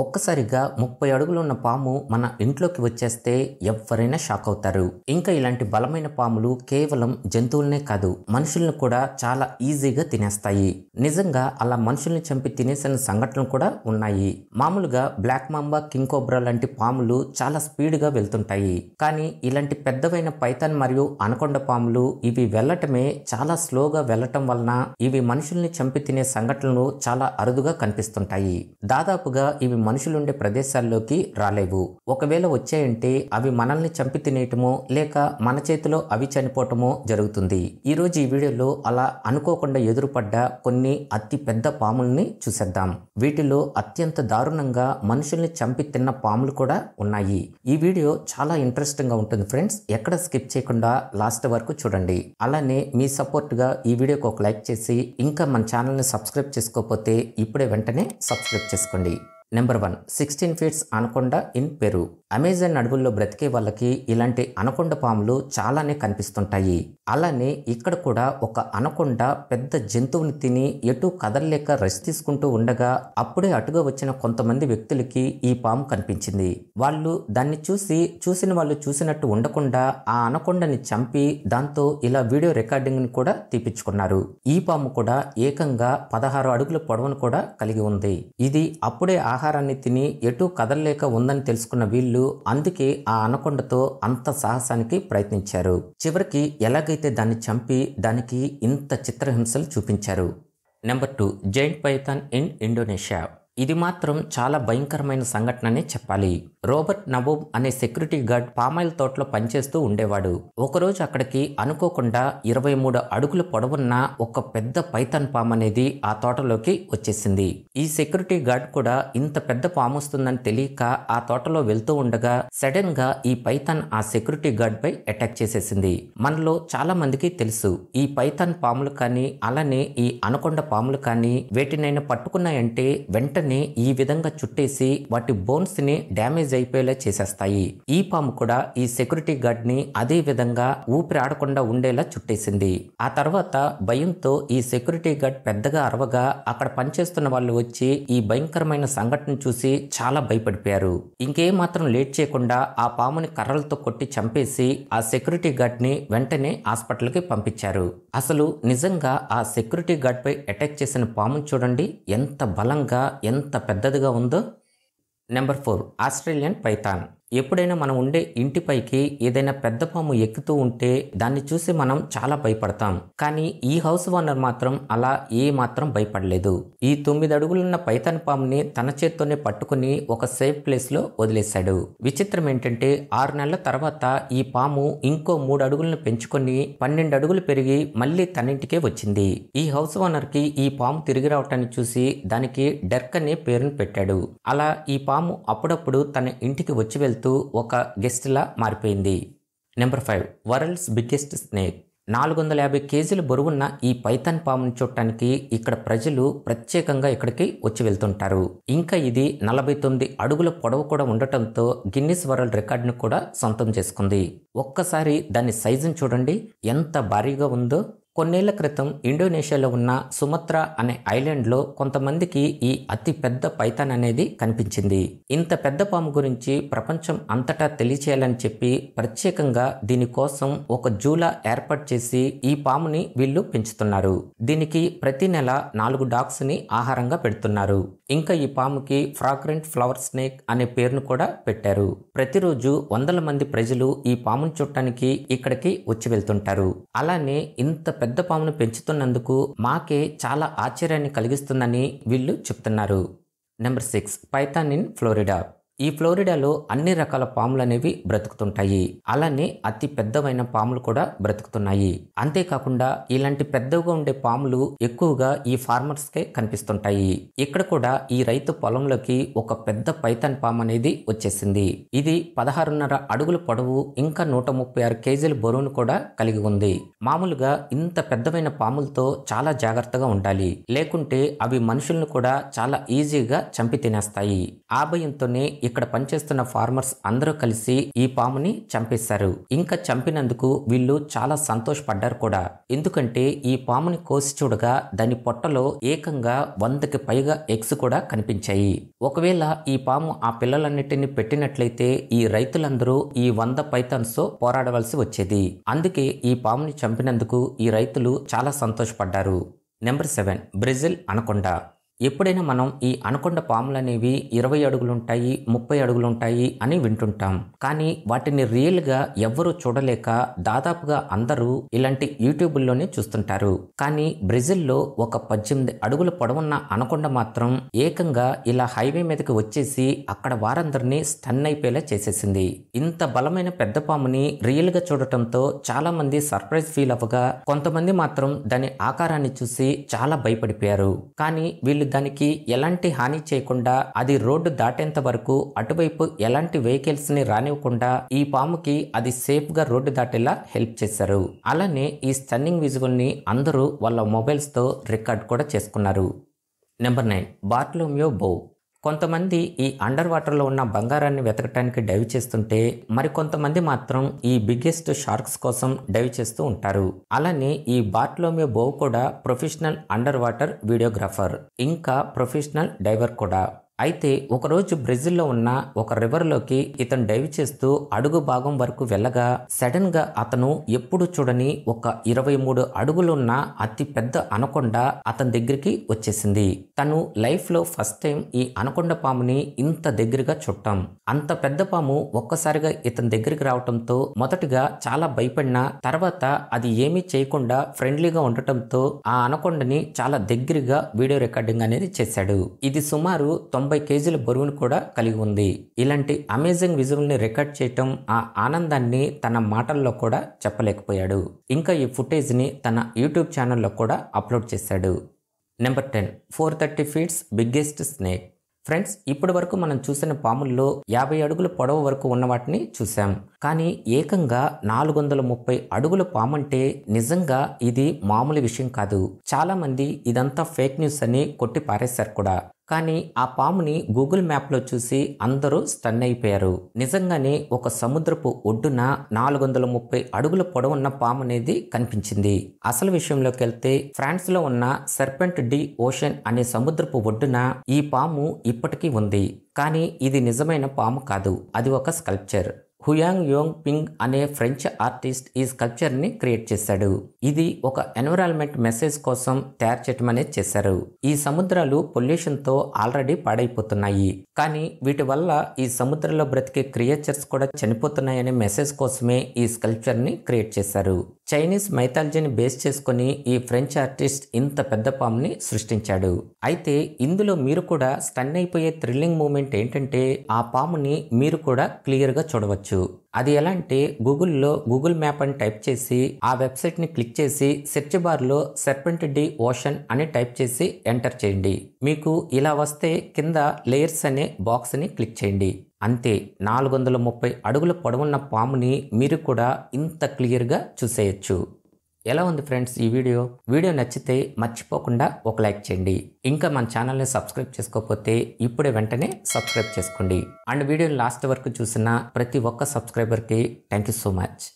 ఒక్కసారిగా ముప్పై అడుగులున్న పాము మన ఇంట్లోకి వచ్చేస్తే ఎవరైనా షాక్ అవుతారు ఇంకా ఇలాంటి బలమైన పాములు కేవలం జంతువులనే కాదు మనుషులను కూడా చాలా ఈజీగా తినేస్తాయి నిజంగా అలా మనుషుల్ని చంపి తినేసిన సంఘటనలు కూడా ఉన్నాయి మామూలుగా బ్లాక్ మాంబా కింగ్ కోబ్రా లాంటి పాములు చాలా స్పీడ్గా వెళ్తుంటాయి కానీ ఇలాంటి పెద్దవైన పైతాన్ మరియు అనకొండ పాములు ఇవి వెళ్లటమే చాలా స్లోగా వెళ్లటం వలన ఇవి మనుషుల్ని చంపి తినే సంఘటనలు చాలా అరుదుగా కనిపిస్తుంటాయి దాదాపుగా ఇవి మనుషులుండే ప్రదేశాల్లోకి రాలేవు ఒకవేళ వచ్చాయంటే అవి మనల్ని చంపి తినేయటమో లేక మన చేతిలో అవి చనిపోవటమో జరుగుతుంది ఈరోజు ఈ వీడియోలో అలా అనుకోకుండా ఎదురుపడ్డ కొన్ని అతి పెద్ద పాముల్ని చూసేద్దాం వీటిలో అత్యంత దారుణంగా మనుషుల్ని చంపి తిన్న పాములు కూడా ఉన్నాయి ఈ వీడియో చాలా ఇంట్రెస్టింగ్గా ఉంటుంది ఫ్రెండ్స్ ఎక్కడ స్కిప్ చేయకుండా లాస్ట్ వరకు చూడండి అలానే మీ సపోర్ట్గా ఈ వీడియోకి ఒక లైక్ చేసి ఇంకా మన ఛానల్ని సబ్స్క్రైబ్ చేసుకోకపోతే ఇప్పుడే వెంటనే సబ్స్క్రైబ్ చేసుకోండి number one sixteen feets anaconda in Peru Amazon అడవుల్లో బ్రతికే వాళ్ళకి ఇలాంటి అనకొండ పాములు చాలానే కనిపిస్తుంటాయి అలానే ఇక్కడ కూడా ఒక అనకొండ పెద్ద జంతువుని తిని ఎటు కదలలేక రెస్ట్ తీసుకుంటూ ఉండగా అప్పుడే అటుగా వచ్చిన కొంతమంది వ్యక్తులకి ఈ పాము కనిపించింది వాళ్ళు దాన్ని చూసి చూసిన వాళ్ళు చూసినట్టు ఉండకుండా ఆ అనకొండని చంపి దాంతో ఇలా వీడియో రికార్డింగ్ని కూడా తీపించుకున్నారు ఈ పాము కూడా ఏకంగా పదహారు అడుగుల పొడవను కూడా కలిగి ఉంది ఇది అప్పుడే ఆ ఆహారాన్ని తిని ఎటూ కదలలేక ఉందని తెలుసుకున్న వీళ్ళు అందుకే ఆ అనకొండతో అంత సాహసానికి ప్రయత్నించారు చివరికి ఎలాగైతే దాన్ని చంపి దానికి ఇంత చిత్రహింసలు చూపించారు number two giant python in Indonesia ఇది మాత్రం చాలా భయంకరమైన సంఘటననే చెప్పాలి రోబర్ట్ నబూబ్ అనే సెక్యూరిటీ గార్డ్ పామాయిల్ తోటలో పనిచేస్తూ ఉండేవాడు ఒకరోజు అక్కడికి అనుకోకుండా ఇరవై మూడు అడుగుల పొడవున్న ఒక పెద్ద పైథాన్ పాము అనేది ఆ తోటలోకి వచ్చేసింది ఈ సెక్యూరిటీ గార్డ్ కూడా ఇంత పెద్ద పాము వస్తుందని తెలియక ఆ తోటలో వెళ్తూ ఉండగా సడన్ గా ఈ పైథాన్ ఆ సెక్యూరిటీ గార్డ్ పై అటాక్ చేసేసింది మనలో చాలా మందికి తెలుసు ఈ పైథాన్ పాములు కానీ అలానే ఈ అనకొండ పాములు కానీ వేటినైనా పట్టుకున్నాయంటే వెంటనే వెంటనే ఈ విధంగా చుట్టేసి వాటి బోన్స్ ని డ్యామేజ్ అయిపోయేలా చేసేస్తాయి ఈ పాము కూడా ఈ సెక్యూరిటీ గార్డ్ ని అదే విధంగా ఊపిరి ఆడకుండా ఉండేలా చుట్టేసింది ఆ తర్వాత భయంతో ఈ సెక్యూరిటీ గార్డ్ పెద్దగా అరవగా అక్కడ పనిచేస్తున్న వాళ్ళు వచ్చి ఈ భయంకరమైన సంఘటన చూసి చాలా భయపడిపోయారు ఇంకేమాత్రం మాత్రం లేట్ చేయకుండా ఆ పాముని కర్రలతో కొట్టి చంపేసి ఆ సెక్యూరిటీ గార్డ్ ని వెంటనే హాస్పిటల్కి పంపించారు అసలు నిజంగా ఆ సెక్యూరిటీ గార్డ్ పై అటాక్ చేసిన పామును చూడండి ఎంత బలంగా ఎంత పెద్దదిగా ఉందో నెంబర్ ఫోర్ ఆస్ట్రేలియన్ పైథాన్ ఎప్పుడైనా మనం ఉండే ఇంటిపైకి ఏదైనా పెద్ద పాము ఎక్కుతూ ఉంటే దాన్ని చూసి మనం చాలా భయపడతాం కానీ ఈ హౌస్ ఓనర్ మాత్రం అలా ఏ మాత్రం భయపడలేదు ఈ తొమ్మిది అడుగులున్న పైతన్ పాముని తన చేత్తోనే పట్టుకుని ఒక సేఫ్ ప్లేస్ లో వదిలేశాడు విచిత్రం ఏంటంటే ఆరు నెలల తర్వాత ఈ పాము ఇంకో మూడు అడుగులను పెంచుకొని పన్నెండు అడుగులు పెరిగి మళ్ళీ తనింటికే వచ్చింది ఈ హౌస్ ఓనర్ కి ఈ పాము తిరిగి రావటాన్ని చూసి దానికి డెర్క్ అనే పేరును పెట్టాడు అలా ఈ పాము అప్పుడప్పుడు తన ఇంటికి వచ్చి వెళ్తూ వెళ్తూ ఒక గెస్ట్లా మారిపోయింది number five world's biggest snake నాలుగు వందల యాభై కేజీలు బరువున్న ఈ పైథాన్ పామును చూడటానికి ఇక్కడ ప్రజలు ప్రత్యేకంగా ఇక్కడికి వచ్చి వెళ్తుంటారు ఇంకా ఇది నలభై తొమ్మిది అడుగుల పొడవు కూడా ఉండటంతో గిన్నిస్ వరల్డ్ రికార్డును కూడా సొంతం చేసుకుంది ఒక్కసారి దాని సైజును చూడండి ఎంత భారీగా ఉందో కొన్నేళ్ల క్రితం ఇండోనేషియాలో ఉన్న సుమత్ర అనే ఐలాండ్లో కొంతమందికి ఈ అతి పెద్ద పైథాన్ అనేది కనిపించింది ఇంత పెద్ద పాము గురించి ప్రపంచం అంతటా తెలియచేయాలని చెప్పి ప్రత్యేకంగా దీనికోసం ఒక జూలా ఏర్పాటు చేసి ఈ పాముని వీళ్ళు పెంచుతున్నారు దీనికి ప్రతి నెల నాలుగు డాగ్స్ ని ఆహారంగా పెడుతున్నారు ఇంకా ఈ పాముకి ఫ్రాగ్రెంట్ ఫ్లవర్ స్నేక్ అనే పేరును కూడా పెట్టారు ప్రతిరోజు వందల మంది ప్రజలు ఈ పామును చూడటానికి ఇక్కడికి వచ్చి వెళ్తుంటారు అలానే ఇంత పెద్ద పామును పెంచుతున్నందుకు మాకే చాలా ఆశ్చర్యాన్ని కలిగిస్తుందని వీళ్ళు చెప్తున్నారు number six python in Florida ఈ ఫ్లోరిడాలో అన్ని రకాల పాములు అనేవి బ్రతుకుతుంటాయి అలానే అతి పెద్దవైన పాములు కూడా బ్రతుకుతున్నాయి అంతేకాకుండా ఇలాంటి పెద్దగా ఉండే పాములు ఎక్కువగా ఈ ఫార్మర్స్కే కనిపిస్తుంటాయి ఇక్కడ కూడా ఈ రైతు పొలంలోకి ఒక పెద్ద పైథాన్ పాము అనేది వచ్చేసింది ఇది పదహారున్నర అడుగుల పొడవు ఇంకా నూట ముప్పై ఆరు కేజీల బరువును కూడా కలిగి ఉంది మామూలుగా ఇంత పెద్దవైన పాములతో చాలా జాగ్రత్తగా ఉండాలి లేకుంటే అవి మనుషులను కూడా చాలా ఈజీగా చంపి తినేస్తాయి ఆ భయంతోనే ఇక్కడ పనిచేస్తున్న ఫార్మర్స్ అందరూ కలిసి ఈ పాముని చంపేశారు ఇంకా చంపినందుకు వీళ్ళు చాలా సంతోషపడ్డారు కూడా ఎందుకంటే ఈ పాముని కోసి చూడగా దాని పొట్టలో ఏకంగా వందకి పైగా ఎగ్స్ కూడా కనిపించాయి ఒకవేళ ఈ పాము ఆ పిల్లలన్నిటినీ పెట్టినట్లయితే ఈ రైతులందరూ ఈ వంద పైథాన్స్ తో పోరాడవలసి వచ్చేది అందుకే ఈ పాముని చంపినందుకు ఈ రైతులు చాలా సంతోషపడ్డారు నెంబర్ సెవెన్ బ్రెజిల్ అనకొండ ఎప్పుడైనా మనం ఈ అనుకొండ పాములు అనేవి ఇరవై అడుగులుంటాయి ముప్పై అడుగులుంటాయి అని వింటుంటాం కానీ వాటిని రియల్గా ఎవ్వరూ చూడలేక దాదాపుగా అందరూ ఇలాంటి యూట్యూబ్లోనే చూస్తుంటారు కానీ బ్రెజిల్లో ఒక పద్దెనిమిది అడుగుల పొడవున్న అనుకొండ మాత్రం ఏకంగా ఇలా హైవే మీదకి వచ్చేసి అక్కడ వారందరినీ స్టన్ అయిపోయేలా చేసేసింది ఇంత బలమైన పెద్ద పాముని రియల్గా చూడటంతో చాలా మంది సర్ప్రైజ్ ఫీల్ అవ్వగా కొంతమంది మాత్రం దాని ఆకారాన్ని చూసి చాలా భయపడిపోయారు కానీ వీళ్ళు దానికి ఎలాంటి హాని చేయకుండా అది రోడ్డు దాటేంత వరకు అటువైపు ఎలాంటి వెహికల్స్ ని రానివ్వకుండా ఈ పాముకి అది సేఫ్ గా రోడ్డు దాటేలా హెల్ప్ చేశారు అలానే ఈ స్టన్నింగ్ విజువల్ ని అందరూ వాళ్ళ మొబైల్స్ తో రికార్డ్ కూడా చేసుకున్నారు నెంబర్ నైన్ బార్ట్లోమియో బో కొంతమంది ఈ అండర్ వాటర్లో ఉన్న బంగారాన్ని వెతకటానికి డైవ్ చేస్తుంటే మరికొంతమంది మాత్రం ఈ బిగ్గెస్ట్ షార్క్స్ కోసం డైవ్ చేస్తూ ఉంటారు అలానే ఈ బాట్లోమే బోవ్ కూడా ప్రొఫెషనల్ అండర్ వాటర్ వీడియోగ్రాఫర్ ఇంకా ప్రొఫెషనల్ డైవర్ కూడా అయితే ఒకరోజు బ్రెజిల్లో ఉన్న ఒక రివర్లోకి ఇతను డైవ్ చేస్తూ అడుగు భాగం వరకు వెళ్ళగా సడన్గా అతను ఎప్పుడు చూడని ఒక ఇరవై మూడు అడుగులున్న అతి పెద్ద అనకొండ అతని దగ్గరికి వచ్చేసింది తను లైఫ్లో ఫస్ట్ టైం ఈ అనకొండ పాముని ఇంత దగ్గరగా చుట్టాం అంత పెద్ద పాము ఒక్కసారిగా ఇతని దగ్గరికి రావటంతో మొదటిగా చాలా భయపడిన తర్వాత అది ఏమీ చేయకుండా ఫ్రెండ్లీగా ఉండటంతో ఆ అనకొండని చాలా దగ్గరగా వీడియో రికార్డింగ్ అనేది చేశాడు ఇది సుమారు తొంభై తొంభై కేజీల బరువును కూడా కలిగి ఉంది ఇలాంటి అమేజింగ్ విజువల్ని రికార్డ్ చేయటం ఆ ఆనందాన్ని తన మాటల్లో కూడా చెప్పలేకపోయాడు ఇంకా ఈ ఫుటేజ్ని తన యూట్యూబ్ ఛానల్లో కూడా అప్లోడ్ చేశాడు number ten four thirty feets biggest snake friends ఇప్పటి వరకు మనం చూసిన పాముల్లో యాభై అడుగుల పొడవు వరకు ఉన్న వాటిని చూసాం కానీ ఏకంగా నాలుగు వందల ముప్పై అడుగుల పాము అంటే నిజంగా ఇది మామూలు విషయం కాదు చాలా మంది ఇదంతా ఫేక్ న్యూస్ అని కొట్టి పారేశారు కూడా కానీ ఆ పాముని గూగుల్ మ్యాప్లో చూసి అందరూ స్టన్ అయిపోయారు నిజంగానే ఒక సముద్రపు ఒడ్డున నాలుగు వందల ముప్పై అడుగుల పొడవున్న పాము అనేది కనిపించింది అసలు విషయంలోకి వెళ్తే ఫ్రాన్స్ లో ఉన్న సర్పెంట్ డి ఓషన్ అనే సముద్రపు ఒడ్డున ఈ పాము ఇప్పటికీ ఉంది కానీ ఇది నిజమైన పాము కాదు అది ఒక స్కల్ప్చర్ హుయాంగ్ యోంగ్ పింగ్ అనే ఫ్రెంచ్ ఆర్టిస్ట్ ఈ స్కల్ప్చర్ని క్రియేట్ చేశాడు ఇది ఒక ఎన్విరాన్మెంట్ మెసేజ్ కోసం తయారు చేయటం అనేది చేశారు ఈ సముద్రాలు పొల్యూషన్తో ఆల్రెడీ పాడైపోతున్నాయి కానీ వీటి వల్ల ఈ సముద్రంలో బ్రతికే క్రియేచర్స్ కూడా చనిపోతున్నాయనే మెసేజ్ కోసమే ఈ స్కల్ప్చర్ని క్రియేట్ చేశారు చైనీస్ మైథాలజీని బేస్ చేసుకుని ఈ ఫ్రెంచ్ ఆర్టిస్ట్ ఇంత పెద్ద పాముని సృష్టించాడు అయితే ఇందులో మీరు కూడా స్టన్ అయిపోయే థ్రిల్లింగ్ మూమెంట్ ఏంటంటే ఆ పాముని మీరు కూడా క్లియర్గా చూడవచ్చు చేసుకోవచ్చు అది ఎలా అంటే గూగుల్లో గూగుల్ మ్యాప్ అని టైప్ చేసి ఆ వెబ్సైట్ని క్లిక్ చేసి సెర్చ్ లో సెర్పెంట్ డి ఓషన్ అని టైప్ చేసి ఎంటర్ చేయండి మీకు ఇలా వస్తే కింద లేయర్స్ అనే బాక్స్ని క్లిక్ చేయండి అంతే నాలుగు వందల ముప్పై అడుగుల పొడవున్న పాముని మీరు కూడా ఇంత క్లియర్గా చూసేయచ్చు ఎలా ఉంది ఫ్రెండ్స్ ఈ వీడియో వీడియో నచ్చితే మర్చిపోకుండా ఒక లైక్ చేయండి ఇంకా మన ఛానల్ని సబ్స్క్రైబ్ చేసుకోకపోతే ఇప్పుడే వెంటనే సబ్స్క్రైబ్ చేసుకోండి అండ్ వీడియోని లాస్ట్ వరకు చూసిన ప్రతి ఒక్క సబ్స్క్రైబర్కి థ్యాంక్ యూ సో మచ్